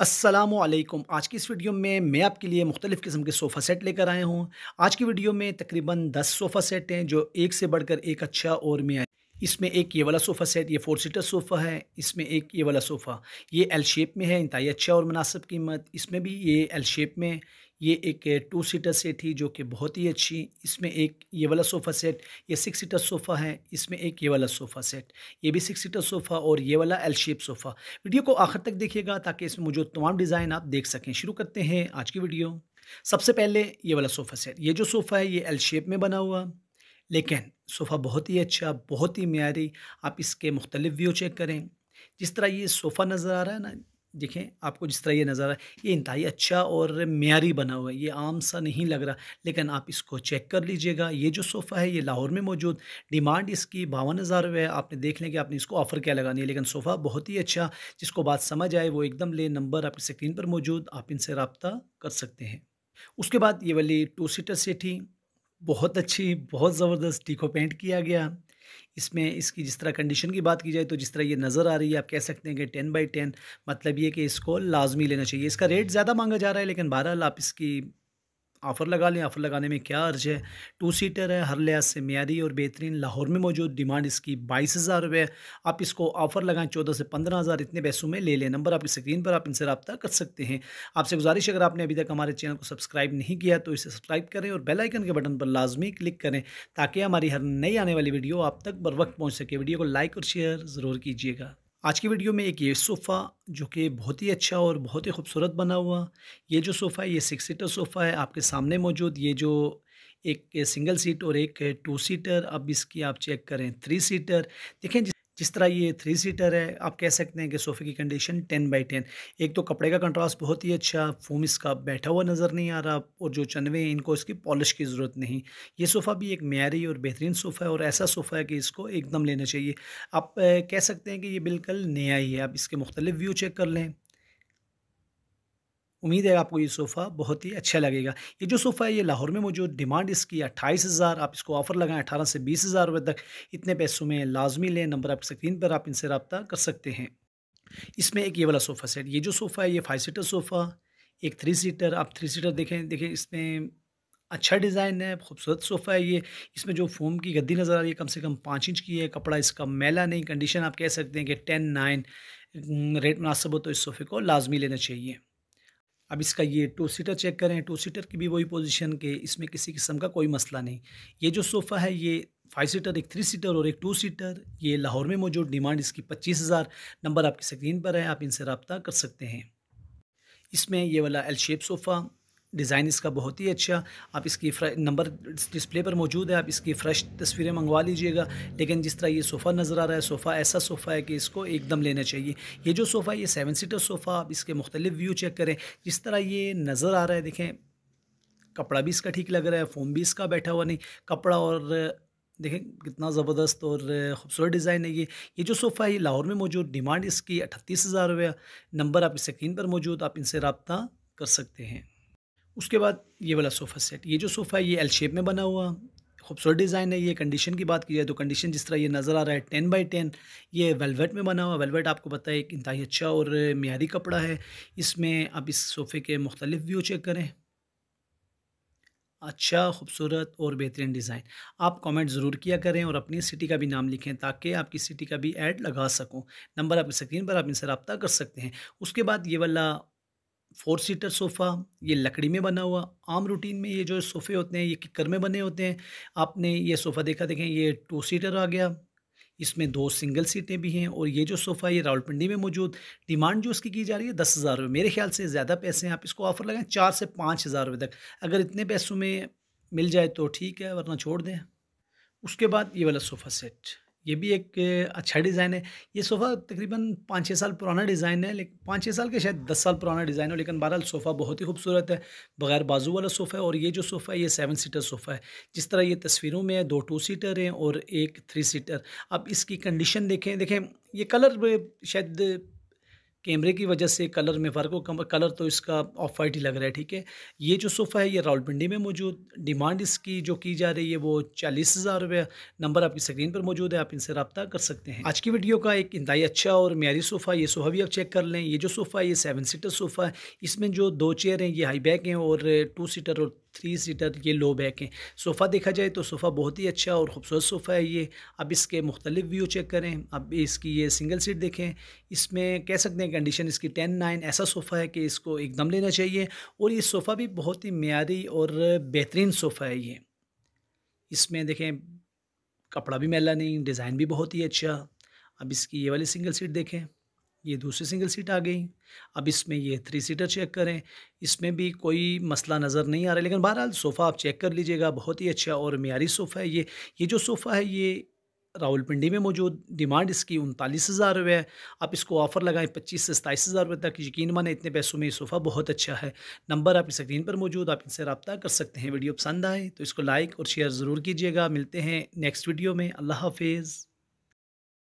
असलम आज की इस वीडियो में मैं आपके लिए मुख्तलिफ़ किस्म के सोफ़ा सेट लेकर आया हूँ आज की वीडियो में तकरीबन दस सोफ़ा सेट हैं जो एक से बढ़कर एक अच्छा और में आए इसमें एक ये वाला सोफ़ा सेट ये फोर सीटर सोफ़ा है इसमें एक ये वाला सोफ़ा ये एल शेप में है इंतहाई अच्छा और मुनासिब कीमत इसमें भी ये एल शेप में ये एक टू सीटर सेट थी जो कि बहुत ही अच्छी इसमें एक ये वाला सोफ़ा सेट ये सिक्स सीटर सोफ़ा है इसमें एक ये वाला सोफ़ा सेट ये भी सिक्स सीटर सोफ़ा और ये वाला एल शेप सोफ़ा वीडियो को आखिर तक देखिएगा ताकि इसमें मुझे तमाम डिज़ाइन आप देख सकें शुरू करते हैं आज की वीडियो सबसे पहले ये वाला सोफ़ा सेट ये जो सोफ़ा है ये एल शेप में बना हुआ लेकिन सोफ़ा बहुत ही अच्छा बहुत ही म्यारी आप इसके मुख्तलिफ व्यू चेक करें जिस तरह ये सोफ़ा नज़र आ रहा है ना देखें आपको जिस तरह ये नज़र आ ये इंतहाई अच्छा और म्यारी बना हुआ है ये आम सा नहीं लग रहा लेकिन आप इसको चेक कर लीजिएगा ये जो सोफ़ा है ये लाहौर में मौजूद डिमांड इसकी बावन हज़ार रुपये है आपने देख लें कि आपने इसको ऑफ़र क्या लगानी है लेकिन सोफ़ा बहुत ही अच्छा जिसको बात समझ आए वो एकदम ले नंबर आपकी स्क्रीन पर मौजूद आप इनसे रबता कर सकते हैं उसके बाद ये वाली टू सीटर सेठी बहुत अच्छी बहुत ज़बरदस्त टीको पेंट किया गया इसमें इसकी जिस तरह कंडीशन की बात की जाए तो जिस तरह ये नज़र आ रही है आप कह सकते हैं कि टेन बाई टेन मतलब ये कि इसको लाजमी लेना चाहिए इसका रेट ज़्यादा मांगा जा रहा है लेकिन बहरहाल आप इसकी ऑफ़र लगा लें ऑफ़र लगाने में क्या अर्ज है टू सीटर है हर लिहाज से मीरी और बेहतरीन लाहौर में मौजूद डिमांड इसकी बाईस हज़ार रुपये आप इसको ऑफ़र लगाएं चौदह से पंद्रह हज़ार इतने पैसों में ले लें नंबर आपकी स्क्रीन पर आप इनसे रब्ता कर सकते हैं आपसे गुजारिश अगर आपने अभी तक हमारे चैनल को सब्सक्राइब नहीं किया तो इसे सब्सक्राइब करें और बेलाइकन के बटन पर लाजमी क्लिक करें ताकि हमारी हर नई आने वाली वीडियो आप तक बर वक्त पहुँच सके वीडियो को लाइक और शेयर ज़रूर कीजिएगा आज की वीडियो में एक ये सोफ़ा जो कि बहुत ही अच्छा और बहुत ही खूबसूरत बना हुआ ये जो सोफ़ा है ये सिक्स सीटर सोफ़ा है आपके सामने मौजूद ये जो एक सिंगल सीट और एक टू सीटर अब इसकी आप चेक करें थ्री सीटर देखें जिस तरह ये थ्री सीटर है आप कह सकते हैं कि सोफ़े की कंडीशन टेन बाई टेन एक तो कपड़े का कंट्रास्ट बहुत ही अच्छा फोम इसका बैठा हुआ नज़र नहीं आ रहा और जो चनवे हैं इनको इसकी पॉलिश की ज़रूरत नहीं ये सोफ़ा भी एक मैारी और बेहतरीन सोफ़ा है और ऐसा सोफ़ा है कि इसको एकदम लेना चाहिए आप कह सकते हैं कि ये बिल्कुल नया ही है आप इसके मुख्तलिफ व्यू चेक कर लें उम्मीद है आपको ये सोफ़ा बहुत ही अच्छा लगेगा ये जो सोफ़ा है ये लाहौर में मौजूद डिमांड इसकी अट्ठाईस हज़ार आप इसको ऑफ़र लगाएं अठारह से बीस हज़ार रुपये तक इतने पैसों में लाजमी लें नंबर आप स्क्रीन पर आप इनसे रबता कर सकते हैं इसमें एक ये वाला सोफ़ा सेट ये जो सोफ़ा है ये फाइव सीटर सोफ़ा एक थ्री सीटर आप थ्री सीटर देखें देखें इसमें अच्छा डिज़ाइन है खूबसूरत सोफ़ा है ये इसमें जो फोम की गद्दी नज़र आ रही है कम से कम पाँच इंच की है कपड़ा इसका मैला नहीं कंडीशन आप कह सकते हैं कि टेन नाइन रेट मुनासब हो तो इस सोफ़े को लाजमी लेना चाहिए अब इसका ये टू सीटर चेक करें टू सीटर की भी वही पोजीशन के इसमें किसी किस्म का कोई मसला नहीं ये जो सोफ़ा है ये फाइव सीटर एक थ्री सीटर और एक टू सीटर ये लाहौर में मौजूद डिमांड इसकी पच्चीस हज़ार नंबर आपकी स्क्रीन पर है आप इनसे रबता कर सकते हैं इसमें ये वाला एल शेप सोफ़ा डिज़ाइन इसका बहुत ही अच्छा आप इसकी नंबर डिस्प्ले पर मौजूद है आप इसकी फ़्रेश तस्वीरें मंगवा लीजिएगा लेकिन जिस तरह ये सोफ़ा नज़र आ रहा है सोफ़ा ऐसा सोफ़ा है कि इसको एकदम लेना चाहिए ये जो सोफ़ा ये सेवन सीटर सोफ़ा आप इसके मुख्तलिफ व्यू चेक करें जिस तरह ये नज़र आ रहा है देखें कपड़ा भी इसका ठीक लग रहा है फ़ोम भी इसका बैठा हुआ नहीं कपड़ा और देखें कितना ज़बरदस्त और ख़ूबसूरत डिज़ाइन है ये ये जो सोफ़ा है लाहौर में मौजूद डिमांड इसकी अठतीस हज़ार रुपया नंबर आपकी स्क्रीन पर मौजूद आप इनसे रबता कर सकते हैं उसके बाद ये वाला सोफ़ा सेट ये जो सोफ़ा है ये एल शेप में बना हुआ खूबसूरत डिज़ाइन है ये कंडीशन की बात की जाए तो कंडीशन जिस तरह ये नज़र आ रहा है टेन बाई टेन ये वेलवेट में बना हुआ वेलवेट आपको पता है एक ही अच्छा और मीरी कपड़ा है इसमें आप इस सोफ़े के मुख्तलिफ व्यू चेक करें अच्छा खूबसूरत और बेहतरीन डिज़ाइन आप कमेंट ज़रूर किया करें और अपनी सिटी का भी नाम लिखें ताकि आपकी सिटी का भी ऐड लगा सकूँ नंबर आपकी स्क्रीन पर आप इनसे रबता कर सकते हैं उसके बाद ये वाला फोर सीटर सोफ़ा ये लकड़ी में बना हुआ आम रूटीन में ये जो सोफ़े होते हैं ये किकर में बने होते हैं आपने ये सोफ़ा देखा देखें ये टू सीटर आ गया इसमें दो सिंगल सीटें भी हैं और ये जो सोफ़ा ये रावलपिंडी में मौजूद डिमांड जो उसकी की जा रही है दस हज़ार रुपये मेरे ख्याल से ज़्यादा पैसे हैं आप इसको ऑफ़र लगाएं चार से पाँच हज़ार रुपये तक अगर इतने पैसों में मिल जाए तो ठीक है वरना छोड़ दें उसके बाद ये वाला सोफ़ा सेट ये भी एक अच्छा डिज़ाइन है ये सोफ़ा तकरीबन पाँच छः साल पुराना डिज़ाइन है लेकिन पाँच छः साल के शायद दस साल पुराना डिज़ाइन है लेकिन बहरहाल सोफ़ा बहुत ही खूबसूरत है बगैर बाजू वाला सोफ़ा है और ये जो सोफ़ा है ये सेवन सीटर सोफ़ा है जिस तरह ये तस्वीरों में है दो टू सीटर हैं और एक थ्री सीटर अब इसकी कंडीशन देखें देखें ये कलर शायद कैमरे की वजह से कलर में फ़र्क हो कलर तो इसका ऑफ वाइट ही लग रहा है ठीक है ये जो सोफ़ा है ये रावलपिंडी में मौजूद डिमांड इसकी जो की जा रही है वो चालीस हज़ार रुपये नंबर आपकी स्क्रीन पर मौजूद है आप इनसे रबता कर सकते हैं आज की वीडियो का एक इंतई अच्छा और म्यारी सोफ़ा ये सोफ़ा भी आप चेक कर लें ये जो सोफ़ा है ये सेवन सीटर सोफ़ा है इसमें जो दो चेयर हैं ये हाई बैक हैं और टू सीटर और थ्री सीटर ये लो बैक हैं सोफ़ा देखा जाए तो सोफ़ा बहुत ही अच्छा और ख़ूबसूरत सोफ़ा है ये अब इसके मुख्तलिफ व्यू चेक करें अब इसकी ये सिंगल सीट देखें इसमें कह सकते हैं कंडीशन इसकी टेन नाइन ऐसा सोफ़ा है कि इसको एकदम लेना चाहिए और ये सोफ़ा भी बहुत ही मीरी और बेहतरीन सोफ़ा है ये इसमें देखें कपड़ा भी मेला नहीं डिज़ाइन भी बहुत ही अच्छा अब इसकी ये वाली सिंगल सीट देखें ये दूसरी सिंगल सीट आ गई अब इसमें ये थ्री सीटर चेक करें इसमें भी कोई मसला नज़र नहीं आ रहा लेकिन बहरहाल सोफ़ा आप चेक कर लीजिएगा बहुत ही अच्छा और मीरी सोफ़ा है ये ये जो सोफ़ा है ये रावलपिंडी में मौजूद डिमांड इसकी उनतालीस हज़ार रुपये है आप इसको ऑफ़र लगाएं पच्चीस से सताईस हज़ार रुपये तक यकीन माने इतने पैसों में ये सोफ़ा बहुत अच्छा है नंबर आपकी स्क्रीन पर मौजूद आप इनसे रबता कर सकते हैं वीडियो पसंद आए तो इसको लाइक और शेयर ज़रूर कीजिएगा मिलते हैं नेक्स्ट वीडियो में अल्लाह हाफिज़